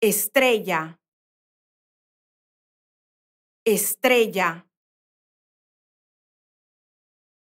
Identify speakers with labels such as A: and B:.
A: estrella, estrella.